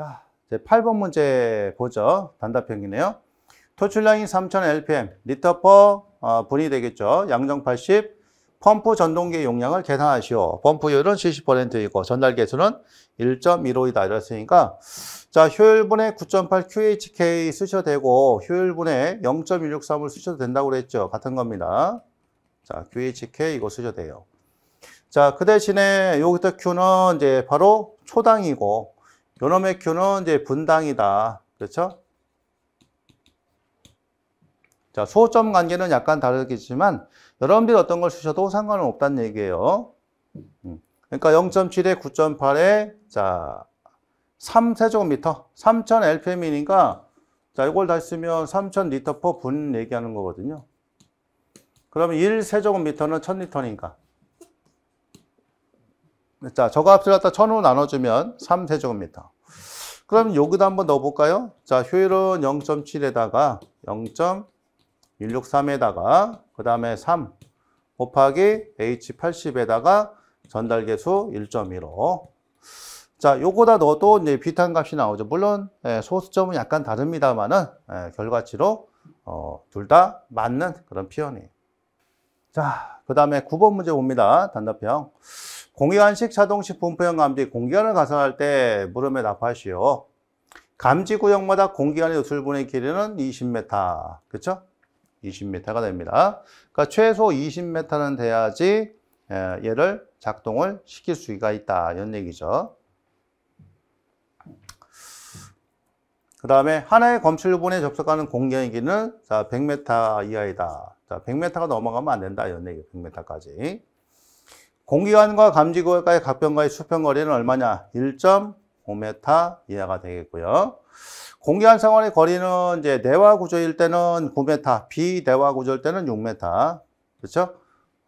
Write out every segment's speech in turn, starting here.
자, 제 8번 문제 보죠. 단답형이네요. 토출량이 3000 LPM, 리터 퍼 어, 분이 되겠죠. 양정 80, 펌프 전동기 용량을 계산하시오. 펌프율은 70%이고 전달 개수는 1.15이다 이랬으니까 자 효율분의 9.8 QHK 쓰셔도 되고 효율분의 0.163을 쓰셔도 된다고 그랬죠. 같은 겁니다. 자 QHK 이거 쓰셔도 돼요. 자그 대신에 여기서 Q는 이제 바로 초당이고 요놈의 Q는 이제 분당이다. 그렇죠? 자, 소점 관계는 약간 다르겠지만 여러분들이 어떤 걸 쓰셔도 상관은 없다는 얘기예요. 음. 그러니까 0.7에 9.8에 자 3세제곱미터, 3000 LPM이니까 자 이걸 다 쓰면 3000 리터 퍼분 얘기하는 거거든요. 그러면 1세제곱미터는 1000리터니까 자 저값을 갖다 1000으로 나눠주면 3세제곱미터 그럼 여기다 한번 넣어볼까요? 자, 효율은 0.7에다가 0.163에다가 그 다음에 3 곱하기 H80에다가 전달계수 1.15 자, 요거 다 넣어도 이제 비슷한 값이 나오죠. 물론 예, 소수점은 약간 다릅니다만은 예, 결과치로 어, 둘 다 맞는 그런 표현이에요. 자, 그 다음에 9번 문제 봅니다. 단답형. 공기관식 자동식 분포형 감지 공기관을 가산할 때 물음에 납하시오. 감지 구역마다 공기관의 노출분의 길이는 20m. 그렇죠? 20m가 됩니다. 그러니까 최소 20m는 돼야지 예, 얘를 작동을 시킬 수가 있다. 이런 얘기죠. 그 다음에 하나의 검출본에 접속하는 공기의 길이는 100m 이하이다. 100m가 넘어가면 안 된다. 이런 얘기 100m까지. 공기관과 감지구역과의 각변과의 수평거리는 얼마냐? 1.5m 이하가 되겠고요. 공기관 상원의 거리는 이제 내화 구조일 때는 9m, 비내화 구조일 때는 6m. 그렇죠?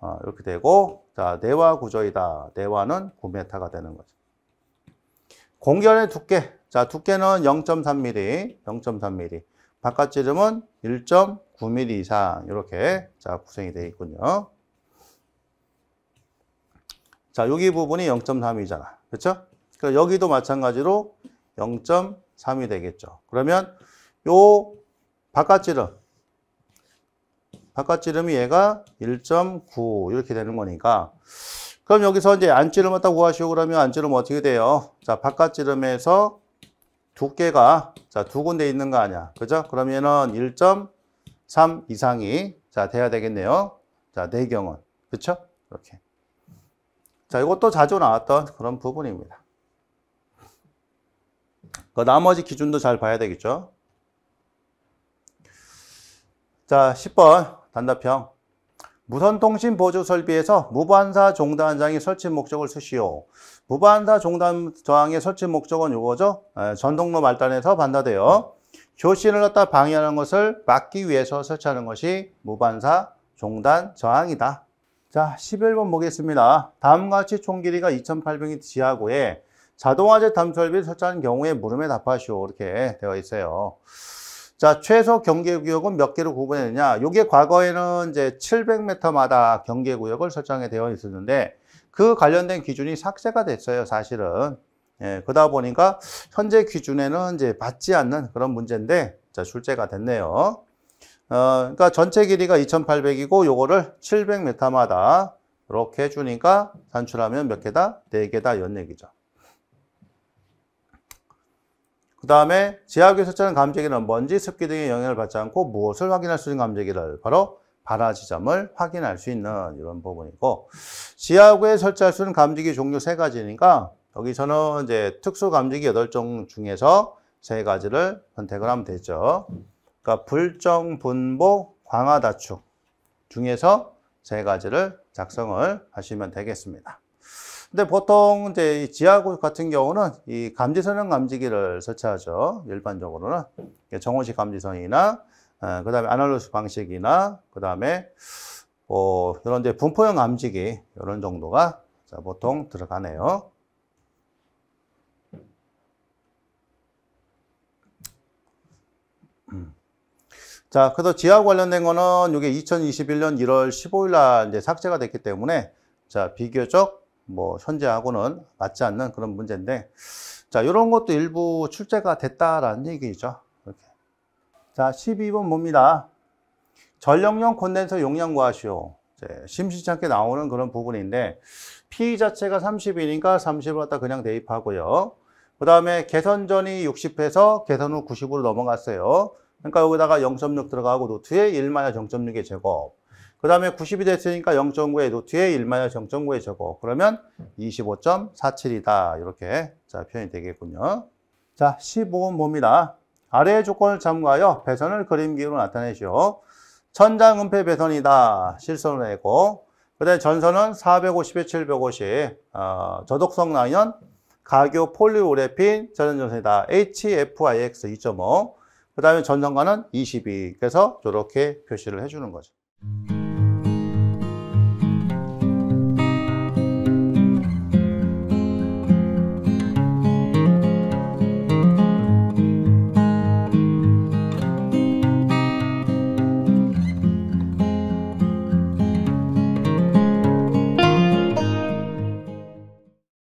어, 이렇게 되고 자, 내화 구조이다. 내화는 9m가 되는 거죠. 공기관의 두께. 자, 두께는 0.3mm, 0.3mm. 바깥 지름은 1.9mm 이상 이렇게 자 구성이 되어 있군요. 자, 여기 부분이 0.3이잖아. 그렇죠? 그러니까 여기도 마찬가지로 0.3이 되겠죠. 그러면 요 바깥지름 바깥지름이 얘가 1.9 이렇게 되는 거니까 그럼 여기서 이제 안지름 갖딱 구하시오 그러면 안지름 어떻게 돼요? 자, 바깥지름에서 두께가 자, 두 군데 있는 거 아니야. 그죠? 그러면은 1.3 이상이 자, 돼야 되겠네요. 자, 내경은. 네 그쵸? 이렇게. 자, 이것도 자주 나왔던 그런 부분입니다. 그 나머지 기준도 잘 봐야 되겠죠. 자, 10번 단답형. 무선통신 보조 설비에서 무반사 종단 장의 설치 목적을 쓰시오. 무반사 종단 저의 설치 목적은 이거죠. 예, 전동로 말단에서 반다되어 교신을 갖다 방해하는 것을 막기 위해서 설치하는 것이 무반사 종단 저항이다. 자, 11번 보겠습니다. 다음과 같이 총 길이가 2,800m 지하고에 자동화재 담설비 설치하는 경우에 물음에 답하시오. 이렇게 되어 있어요. 자, 최소 경계구역은 몇 개로 구분했느냐. 이게 과거에는 이제 700m마다 경계구역을 설정해 되어 있었는데 그 관련된 기준이 삭제가 됐어요. 사실은. 예, 그러다 보니까 현재 기준에는 이제 받지 않는 그런 문제인데 자, 출제가 됐네요. 어, 그러니까 전체 길이가 2800이고 요거를 700m마다 이렇게 해주니까 산출하면 몇 개다? 4개다 연 얘기죠. 그 다음에 지하교에 설치하는 감지기는 먼지, 습기 등의 영향을 받지 않고 무엇을 확인할 수 있는 감지기를 바로 발화 지점을 확인할 수 있는 이런 부분이고 지하구에 설치할 수 있는 감지기 종류 세가지니까 여기서는 이제 특수 감지기 8종 중에서 세가지를 선택을 하면 되죠. 그러니까 불정, 분보, 광화, 다축 중에서 세 가지를 작성을 하시면 되겠습니다. 근데 보통 이제 지하구 같은 경우는 이 감지선형 감지기를 설치하죠. 일반적으로는 정호식 감지선이나 어, 그다음에 아날로그 방식이나 그다음에 어, 이런 이제 분포형 감지기 이런 정도가 보통 들어가네요. 자, 그래서 지하 관련된 거는 이게 2021년 1월 15일 날 이제 삭제가 됐기 때문에 자, 비교적 뭐 현재하고는 맞지 않는 그런 문제인데 자, 이런 것도 일부 출제가 됐다라는 얘기죠. 이렇게. 자, 12번 봅니다. 전력용 콘덴서 용량 과시오. 심심찮게 나오는 그런 부분인데 P 자체가 30이니까 30을 갖다 그냥 대입하고요. 그 다음에 개선전이 60에서 개선 후 90으로 넘어갔어요. 그러니까 여기다가 0.6 들어가고 노트의 1 0.6의 제곱. 그 다음에 90이 됐으니까 0.9의 노트의 1 0.9의 제곱. 그러면 25.47이다. 이렇게 자 표현이 되겠군요. 자, 15번 봅니다. 아래의 조건을 참고하여 배선을 그림 기호로 나타내시오. 천장 은폐 배선이다. 실선을 내고. 그 다음에 전선은 450에 750. 어, 저독성 라인 가교 폴리오레핀 전원전선이다. HFIX 2.5. 그 다음에 전성가는 22. 그래서 이렇게 표시를 해주는 거죠.